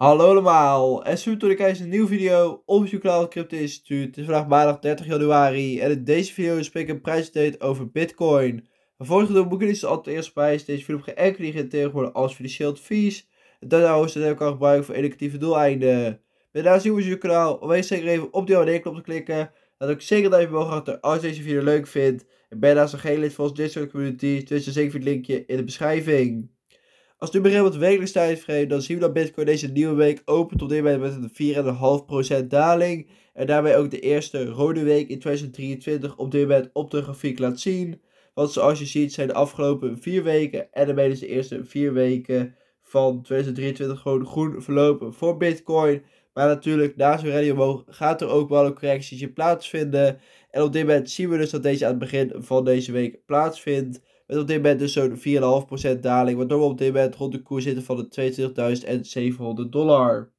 Hallo allemaal, en super terug kijken naar een nieuwe video op het kanaal Crypto Instituut. Het is vandaag maandag 30 januari en in deze video spreek ik een prijsdate over Bitcoin. De we doen boeken is altijd eerst prijs. Deze video gaat enkele geïnteresseerd worden als financieel advies. En is is dat ik kan gebruiken voor educatieve doeleinden. Ben daar zien we je kanaal. Wees zeker even op die abonneerknop te klikken. Laat ook zeker dat je omhoog achter als je deze video leuk vindt. En ben daarnaast nog geen lid van onze Discord community. Dus dan zeker het linkje in de beschrijving. Als nu begint met wekelijks dan zien we dat Bitcoin deze nieuwe week opent op dit moment met een 4,5% daling. En daarbij ook de eerste rode week in 2023 op dit moment op de grafiek laat zien. Want zoals je ziet zijn de afgelopen 4 weken en daarmee dus de eerste 4 weken van 2023 gewoon groen verlopen voor Bitcoin. Maar natuurlijk, na zo'n rally omhoog gaat er ook wel een in plaatsvinden. En op dit moment zien we dus dat deze aan het begin van deze week plaatsvindt. Met op dit moment dus zo'n 4,5% daling, waardoor we op dit moment rond de koers zitten van de 22.700 dollar.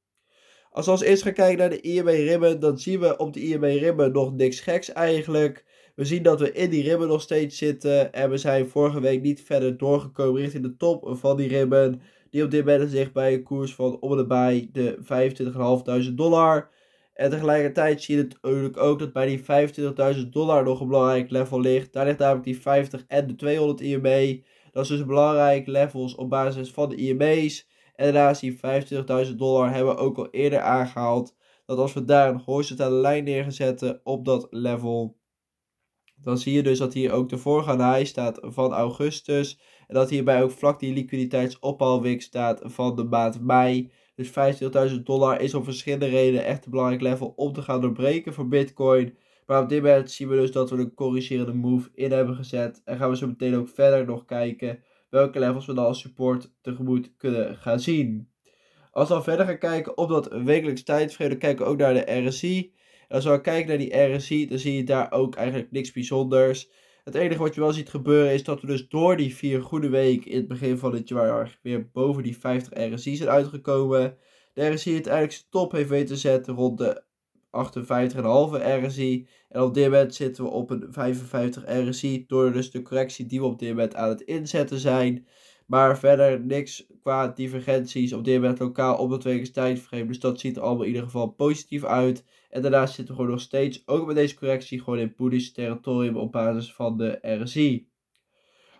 Als we als eerst gaan kijken naar de IMA ribben, dan zien we op de IMA ribben nog niks geks eigenlijk. We zien dat we in die ribben nog steeds zitten en we zijn vorige week niet verder doorgekomen richting de top van die ribben. Die op dit moment zich bij een koers van om en bij de 25.500 dollar. En tegelijkertijd zie je natuurlijk ook dat bij die 25.000 dollar nog een belangrijk level ligt. Daar ligt namelijk die 50 en de 200 IME. Dat is dus belangrijk levels op basis van de IMA's. En daarnaast die 25.000 dollar hebben we ook al eerder aangehaald. Dat als we daar een horizontale lijn neerzetten op dat level. Dan zie je dus dat hier ook de voorgaande high staat van augustus. En dat hierbij ook vlak die liquiditeitsophalwik staat van de maand mei. Dus 50.000 dollar is om verschillende redenen echt een belangrijk level om te gaan doorbreken voor Bitcoin. Maar op dit moment zien we dus dat we een corrigerende move in hebben gezet. En gaan we zo meteen ook verder nog kijken welke levels we dan als support tegemoet kunnen gaan zien. Als we dan verder gaan kijken op dat wekelijks tijdframe, dan kijken we ook naar de RSI. En als we kijken naar die RSI, dan zie je daar ook eigenlijk niks bijzonders. Het enige wat je wel ziet gebeuren is dat we dus door die vier goede weken in het begin van dit jaar weer boven die 50 RSI zijn uitgekomen. De RSI uiteindelijk zijn top heeft weten te zetten rond de 58,5 RSI. En op dit moment zitten we op een 55 RSI door dus de correctie die we op dit moment aan het inzetten zijn. Maar verder niks qua divergenties op dit moment lokaal op dat wekelijks tijdframe. Dus dat ziet er allemaal in ieder geval positief uit. En daarnaast zitten we gewoon nog steeds, ook met deze correctie, gewoon in bullish territorium op basis van de RSI.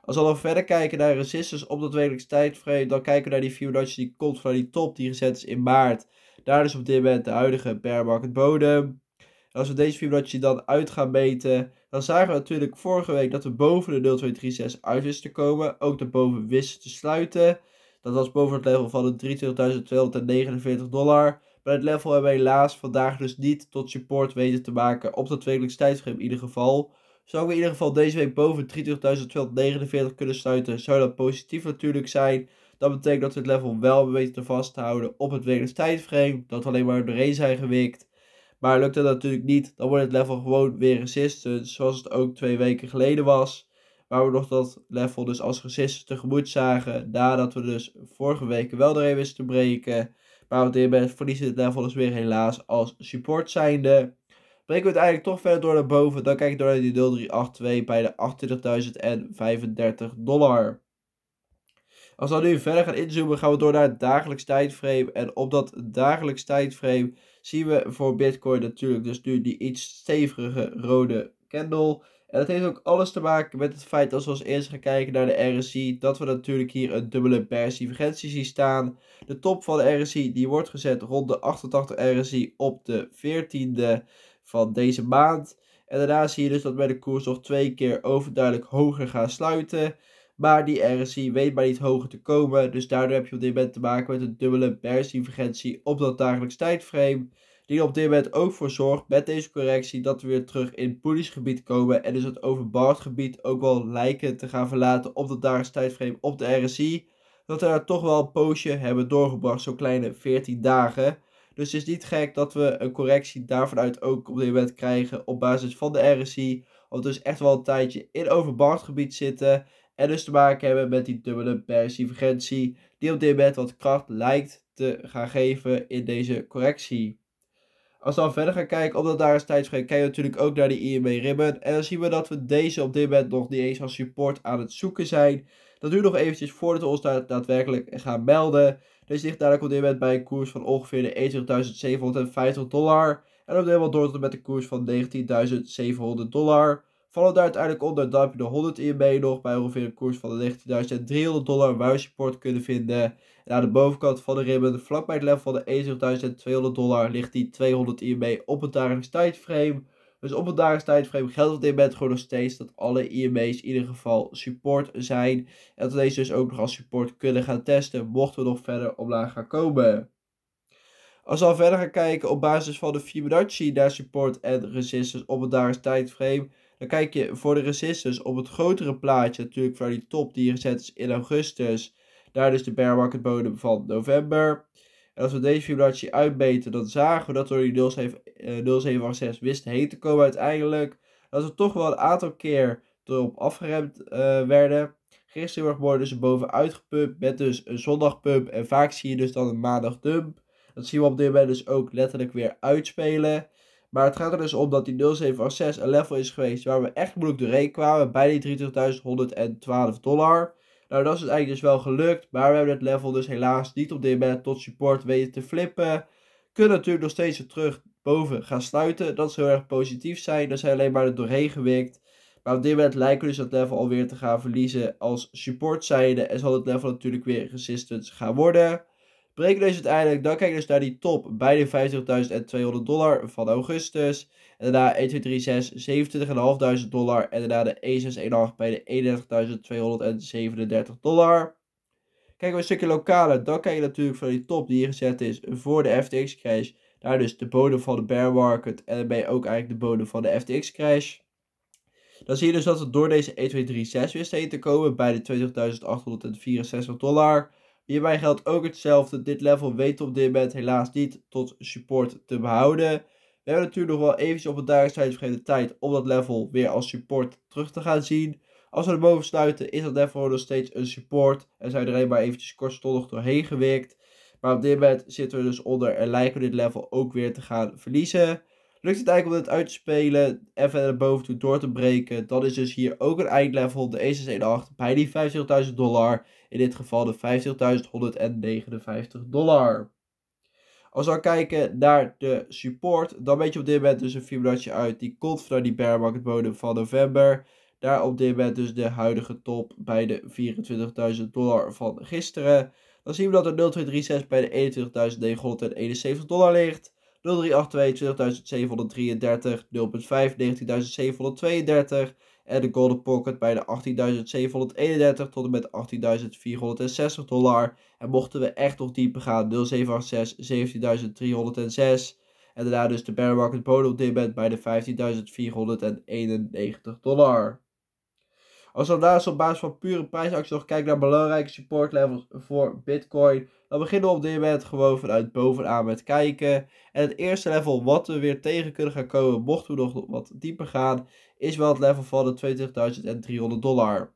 Als we dan verder kijken naar resistance op dat wekelijks tijdframe, dan kijken we naar die Fibonacci die komt van die top die gezet is in maart. Daar is op dit moment de huidige bear market bodem als we deze Fibonacci dan uit gaan meten, dan zagen we natuurlijk vorige week dat we boven de 0236 uit wisten te komen. Ook daarboven wisten te sluiten. Dat was boven het level van de 32249 dollar. Maar het level hebben we helaas vandaag dus niet tot support weten te maken op dat wekelijks tijdframe in ieder geval. Zou we in ieder geval deze week boven 32249 kunnen sluiten, zou dat positief natuurlijk zijn. Dat betekent dat we het level wel weten te vasthouden op het wekelijks tijdframe. Dat we alleen maar doorheen zijn gewikt. Maar lukte dat natuurlijk niet, dan wordt het level gewoon weer resistent, eh, Zoals het ook twee weken geleden was. Waar we nog dat level dus als resistent tegemoet zagen. Nadat we dus vorige week wel erin wisten te breken. Maar we verliezen het level dus weer helaas als support zijnde. Breken we het eigenlijk toch verder door naar boven. Dan kijk ik door naar die 0382 bij de 28.035 dollar. Als we nu verder gaan inzoomen, gaan we door naar het dagelijks tijdframe. En op dat dagelijks tijdframe zien we voor Bitcoin natuurlijk dus nu die iets stevige rode candle. En dat heeft ook alles te maken met het feit dat we als eerst gaan kijken naar de RSI. Dat we natuurlijk hier een dubbele bearish zien staan. De top van de RSI die wordt gezet rond de 88 RSI op de 14e van deze maand. En daarna zie je dus dat bij de koers nog twee keer overduidelijk hoger gaan sluiten. Maar die RSI weet maar niet hoger te komen. Dus daardoor heb je op dit moment te maken met een dubbele bearingsdivergentie op dat dagelijks tijdframe. Die op dit moment ook voor zorgt met deze correctie dat we weer terug in bullish gebied komen. En dus het overbouwd gebied ook wel lijken te gaan verlaten op dat dagelijks tijdframe op de RSI. Dat we daar toch wel een poosje hebben doorgebracht, zo'n kleine 14 dagen. Dus het is niet gek dat we een correctie daarvan uit ook op dit moment krijgen op basis van de RSI. Of dus echt wel een tijdje in overbouwd gebied zitten en dus te maken hebben met die dubbele persifvergentie die op dit moment wat kracht lijkt te gaan geven in deze correctie. Als we dan verder gaan kijken, dat daar is tijdsgebrek, kijken we natuurlijk ook naar die IMA e ribben En dan zien we dat we deze op dit moment nog niet eens als support aan het zoeken zijn. Dat duurt nog eventjes voordat we ons daar daadwerkelijk gaan melden. Deze ligt dadelijk op dit moment bij een koers van ongeveer de 21.750 dollar. En op dit moment door tot met een koers van 19.700 dollar vallen daar uiteindelijk onder dat heb je de 100 IMB nog bij ongeveer een koers van de 19.300 dollar wou support kunnen vinden. En aan de bovenkant van de ribben, vlakbij het level van de 71.200 dollar, ligt die 200 IMB op het dagelijks tijdframe. Dus op het dagelijks tijdframe geldt op dit moment gewoon nog steeds dat alle IMA's in ieder geval support zijn. En dat we deze dus ook nog als support kunnen gaan testen, mochten we nog verder omlaag gaan komen. Als we al verder gaan kijken op basis van de Fibonacci naar support en resistance op het dagelijks tijdframe, dan kijk je voor de resistors op het grotere plaatje natuurlijk voor die top die gezet is in augustus. Daar dus de bear market bodem van november. En als we deze vibratie uitbeten, dan zagen we dat door die 0,786 eh, wist heen te komen uiteindelijk. Dat we toch wel een aantal keer erop afgeremd eh, werden. Gisteren worden ze dus bovenuit gepumpt met dus een zondagpump. En vaak zie je dus dan een dump. Dat zien we op dit moment dus ook letterlijk weer uitspelen. Maar het gaat er dus om dat die 0,786 een level is geweest waar we echt moeilijk doorheen kwamen. Bij die 23.112 dollar. Nou, dat is het eigenlijk dus wel gelukt. Maar we hebben het level dus helaas niet op dit moment tot support weten te flippen. Kunnen natuurlijk nog steeds weer terug boven gaan sluiten. Dat zou heel erg positief zijn. Dan zijn alleen maar er doorheen gewikt. Maar op dit moment lijken we dus dat level alweer te gaan verliezen als support zijnde. En zal het level natuurlijk weer resistance gaan worden we deze dus uiteindelijk, dan kijk je dus naar die top bij de 50.200 dollar van augustus. En daarna 1, 2, 3, 27.500 dollar. En daarna de E618 bij de 31.237 dollar. Kijken we een stukje lokale, dan kijk je natuurlijk van die top die hier gezet is voor de FTX crash. Daar dus de bodem van de bear market en dan ben je ook eigenlijk de bodem van de FTX crash. Dan zie je dus dat we door deze 1236 weer steeds te komen bij de 20.864 dollar. Hierbij geldt ook hetzelfde. Dit level weet op dit moment helaas niet tot support te behouden. We hebben natuurlijk nog wel eventjes op het dagelijks vergeten tijd om dat level weer als support terug te gaan zien. Als we erboven sluiten is dat level nog steeds een support. En zijn er alleen maar eventjes kortstondig doorheen gewerkt. Maar op dit moment zitten we dus onder en lijken we dit level ook weer te gaan verliezen. Lukt het eigenlijk om het uit te spelen Even naar boven toe door te breken, Dat is dus hier ook een eindlevel, de ec 618 bij die 50.000 dollar. In dit geval de 50.159 dollar. Als we dan kijken naar de support, dan weet je op dit moment dus een Fibonacci uit. Die komt vanuit die bear market bodem van november. Daar op dit moment dus de huidige top bij de 24.000 dollar van gisteren. Dan zien we dat er 0,236 bij de 21.971 dollar ligt. 0382 20.733, 0.5 en de Golden Pocket bij de 18.731 tot en met 18.460 dollar. En mochten we echt nog dieper gaan, 0786 17.306. En daarna dus de bear market op dit moment bij de 15.491 dollar. Als we daar nou op basis van pure prijsactie nog kijken naar belangrijke support levels voor Bitcoin, dan beginnen we op dit moment gewoon vanuit bovenaan met kijken. En het eerste level wat we weer tegen kunnen gaan komen, mochten we nog wat dieper gaan, is wel het level van de 20.300 dollar.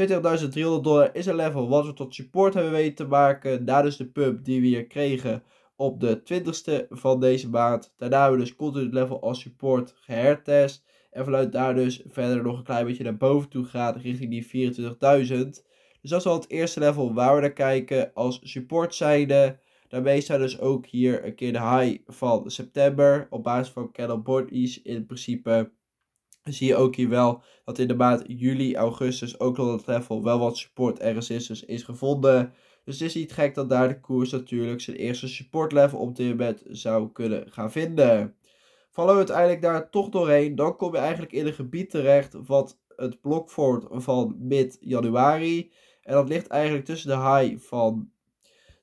20.300 dollar is een level wat we tot support hebben weten te maken. Daar dus de pub die we hier kregen op de 20ste van deze maand. Daarna hebben we dus continu het level als support gehertest. En vanuit daar dus verder nog een klein beetje naar boven toe gaat, richting die 24.000. Dus dat is al het eerste level waar we naar kijken als support zijnde. Daarmee staat dus ook hier een keer de high van september. Op basis van candle bodies in principe zie je ook hier wel dat in de maand juli, augustus ook al dat level wel wat support en resistance is gevonden. Dus het is niet gek dat daar de koers natuurlijk zijn eerste support level op dit moment zou kunnen gaan vinden. Vallen we uiteindelijk daar toch doorheen, dan kom je eigenlijk in een gebied terecht wat het blok vormt van mid-januari. En dat ligt eigenlijk tussen de high van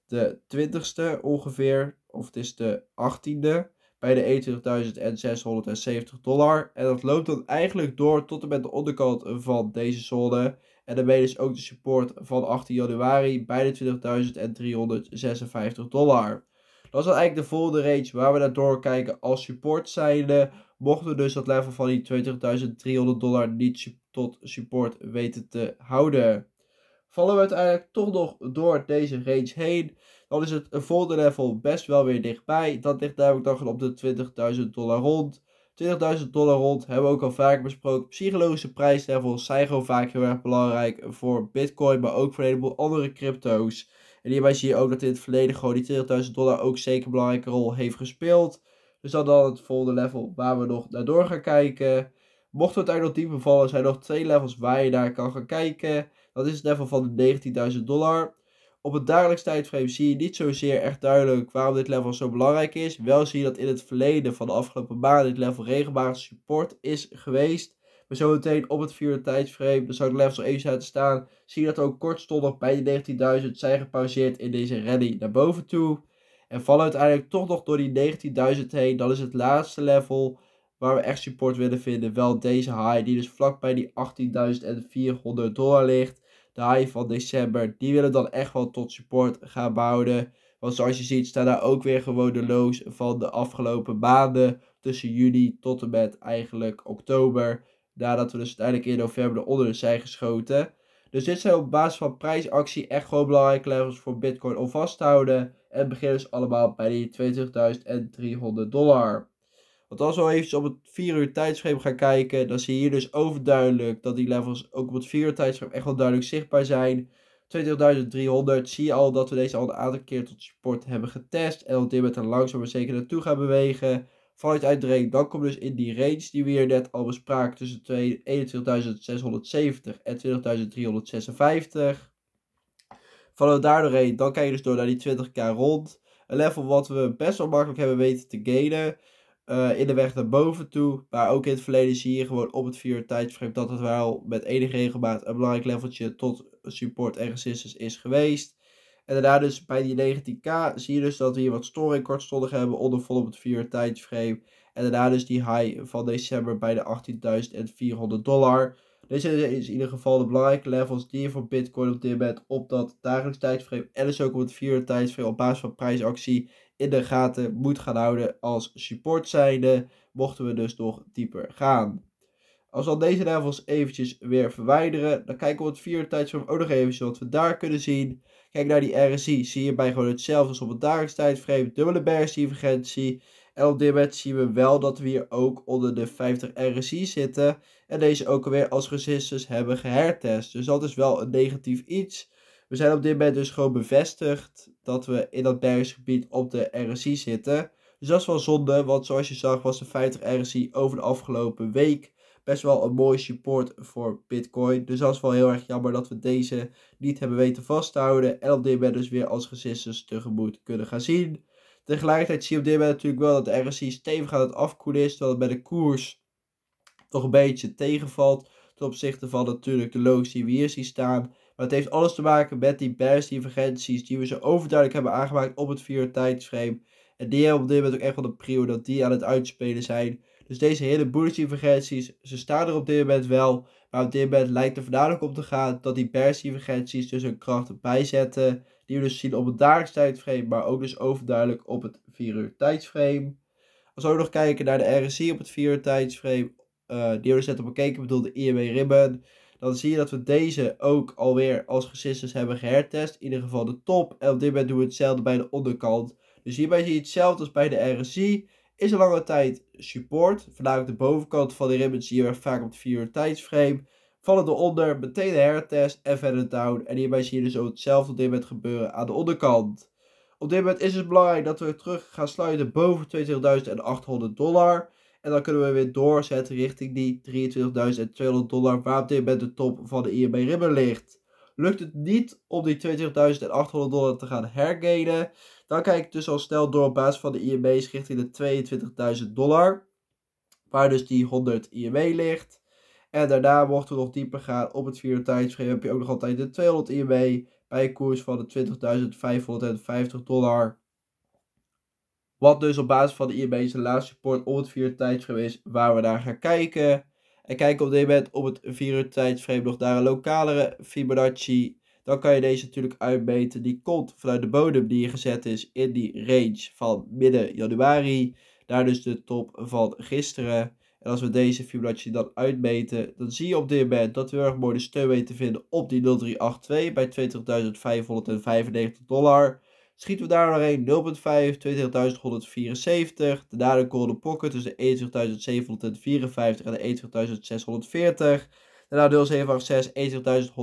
de 20ste ongeveer, of het is de 18e, bij de 21.670 dollar. En dat loopt dan eigenlijk door tot en met de onderkant van deze zone. En daarmee dus ook de support van 18 januari bij de 20.356 dollar. Dat is eigenlijk de volgende range waar we naar kijken als support zijnde. Mochten we dus dat level van die 20.300 dollar niet tot support weten te houden. Vallen we uiteindelijk toch nog door deze range heen, dan is het volgende level best wel weer dichtbij. Dat ligt namelijk dan op de 20.000 dollar rond. 20.000 dollar rond hebben we ook al vaak besproken. Psychologische prijslevels zijn gewoon vaak heel erg belangrijk voor Bitcoin, maar ook voor een heleboel andere crypto's. En hierbij zie je ook dat in het verleden gewoon die 20.000 dollar ook zeker een belangrijke rol heeft gespeeld. Dus dat dan het volgende level waar we nog naar door gaan kijken. Mocht het eigenlijk nog dieper bevallen, zijn er nog twee levels waar je naar kan gaan kijken. Dat is het level van de 19.000 dollar. Op het dagelijks tijdframe zie je niet zozeer echt duidelijk waarom dit level zo belangrijk is. Wel zie je dat in het verleden van de afgelopen maanden dit level regelmatig support is geweest. Maar zometeen op het vierde tijdsframe, Dan zou de levels nog even laten staan, zie je dat ook kortstondig bij de 19.000 zijn gepauzeerd in deze rally naar boven toe. En vallen uiteindelijk toch nog door die 19.000 heen. Dan is het laatste level waar we echt support willen vinden wel deze high. Die dus vlak bij die 18.400 dollar ligt. De high van december. Die willen dan echt wel tot support gaan bouwen. Want zoals je ziet staan daar ook weer gewoon de lows van de afgelopen maanden. Tussen juni tot en met eigenlijk oktober. Nadat we dus uiteindelijk in november onder de zijn geschoten. Dus dit zijn op basis van prijsactie echt gewoon belangrijke levels voor Bitcoin om vast te houden. En beginnen dus allemaal bij die 20.300 dollar. Want als we al even op het 4 uur tijdschema gaan kijken, dan zie je hier dus overduidelijk dat die levels ook op het 4 uur tijdschema echt wel duidelijk zichtbaar zijn. 20.300 zie je al dat we deze al een aantal keer tot support hebben getest en op dit moment een langzaam maar zeker naartoe gaan bewegen vanuit uitrekenen, dan kom je dus in die range die we hier net al bespraken tussen 21.670 en 20.356. Vanuit daardoor heen, dan kan je dus door naar die 20k rond. Een level wat we best wel makkelijk hebben weten te gainen. Eh, in de weg naar boven toe. Maar ook in het verleden zie je gewoon op het vierde tijdframe dat het wel met enige regelmaat een belangrijk leveltje tot support en resistance is geweest. En daarna dus bij die 19k zie je dus dat we hier wat storing kortstondig hebben onder vol op het 4 uur tijdframe. En daarna dus die high van december bij de 18.400 dollar. Dit zijn in ieder geval de belangrijke levels die je voor Bitcoin op dit moment op dat dagelijks tijdframe en dus ook op het 4 uur tijdframe op basis van prijsactie in de gaten moet gaan houden als support zijnde, mochten we dus nog dieper gaan. Als we al deze levels eventjes weer verwijderen, dan kijken we het vierde tijdsvorm ook nog eventjes wat we daar kunnen zien. Kijk naar die RSI, zie je bij gewoon hetzelfde als op het dagelijks tijdframe, dubbele bergsdivergentie. En op dit moment zien we wel dat we hier ook onder de 50 RSI zitten. En deze ook alweer als resistors hebben gehertest. Dus dat is wel een negatief iets. We zijn op dit moment dus gewoon bevestigd dat we in dat bergsgebied op de RSI zitten. Dus dat is wel zonde, want zoals je zag was de 50 RSI over de afgelopen week best wel een mooi support voor Bitcoin. Dus dat is wel heel erg jammer dat we deze niet hebben weten vast te houden. En op dit moment dus weer als resistance tegemoet kunnen gaan zien. Tegelijkertijd zie je op dit moment natuurlijk wel dat de RSI stevig aan het afkoelen is. Terwijl het bij de koers toch een beetje tegenvalt. Ten opzichte van natuurlijk de logs die we hier zien staan. Maar het heeft alles te maken met die bearish divergenties die we zo overduidelijk hebben aangemaakt op het 4 tijdsframe. En die hebben op dit moment ook echt wel de prio dat die aan het uitspelen zijn. Dus deze hele bullish divergenties, ze staan er op dit moment wel. Maar op dit moment lijkt er voornamelijk om te gaan dat die bearish divergenties dus hun kracht bijzetten. Die we dus zien op het dagelijks tijdframe, maar ook dus overduidelijk op het 4 uur tijdsframe. Als we ook nog kijken naar de RSI op het 4 uur tijdsframe, eh, die we dus net op bekeken, bedoel de IMA e Ribbon. Dan zie je dat we deze ook alweer als resistance hebben gehertest. In ieder geval de top. En op dit moment doen we hetzelfde bij de onderkant. Dus hierbij zie je hetzelfde als bij de RSI is een lange tijd support. Vandaar ook de bovenkant van de ribbon zie je vaak op de 4 uur tijdsframe. Vallen eronder, meteen de hertest en verder down. En hierbij zie je dus ook hetzelfde op dit moment gebeuren aan de onderkant. Op dit moment is het belangrijk dat we terug gaan sluiten boven 22.800 dollar. En dan kunnen we weer doorzetten richting die 23.200 dollar waar op dit moment de top van de IMB Ribbon ligt. Lukt het niet om die 22.800 dollar te gaan hergainen, dan kijk ik dus al snel door op basis van de IME's richting de 22.000 dollar. Waar dus die 100 IME ligt. En daarna, mochten we nog dieper gaan op het 4 tijdschema, heb je ook nog altijd de 200 IME bij een koers van de 20.550 dollar. Wat dus op basis van de IME de laatste support op het 4 tijdschema is waar we naar gaan kijken. En kijken op dit moment op het 4 uur tijdframe nog naar een lokalere Fibonacci dan kan je deze natuurlijk uitmeten. Die komt vanuit de bodem die gezet is in die range van midden januari. Daar dus de top van gisteren. En als we deze Fibonacci dan uitmeten, dan zie je op dit moment dat we heel erg mooi de steun weten te vinden op die 0382 bij 20.595 dollar. Schieten we daar nog een, 0.5, 20.174. Daarna de golden pocket tussen 21.754 en 21.640. Daarna 0786,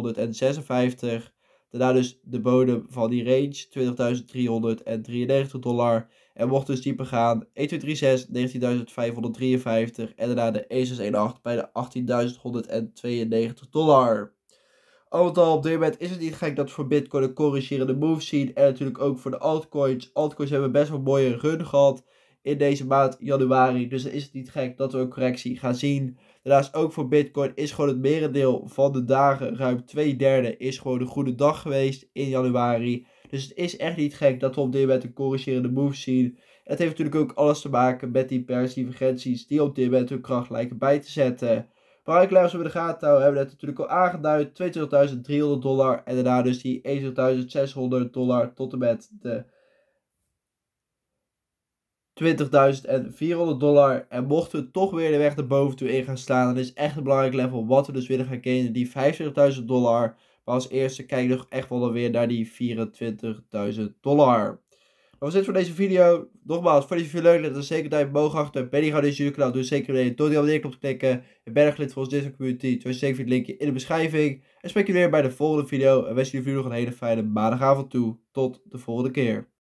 21.156. Daarna dus de bodem van die range, 20.393 dollar. En mocht dus dieper gaan, 1236, 19.553 en daarna de E618 bij de 18.192 dollar. Al al op dit moment is het niet gek dat we voor Bitcoin een corrigerende move zien. En natuurlijk ook voor de altcoins. Altcoins hebben best wel mooie run gehad in deze maand januari. Dus dan is het niet gek dat we een correctie gaan zien. Daarnaast ook voor Bitcoin is gewoon het merendeel van de dagen, ruim twee derde, is gewoon een goede dag geweest in januari. Dus het is echt niet gek dat we op dit moment een corrigerende move zien. Het heeft natuurlijk ook alles te maken met die persdivergenties die op dit moment hun kracht lijken bij te zetten. Maar ik luister bij de gaten houden, hebben we net natuurlijk al aangeduid. 22.300 dollar en daarna dus die 21.600 dollar tot en met de 20.400 dollar. En mochten we toch weer de weg erboven boven toe in gaan staan, dan is echt een belangrijk level wat we dus willen gaan gainen, die 25.000 dollar. Maar als eerste kijk ik nog echt wel weer naar die 24.000 dollar. Dat was dit voor deze video. Nogmaals, vond je het leuk, laat dan zeker tijd omhoog achter. Ben je gauw deze YouTube kanaal, doe zeker een door die abonneerknop te klikken. En ben nog lid van onze Discord community, twee je zeker het linkje in de beschrijving. En spreek je weer bij de volgende video. En wens jullie nog een hele fijne maandagavond toe. Tot de volgende keer.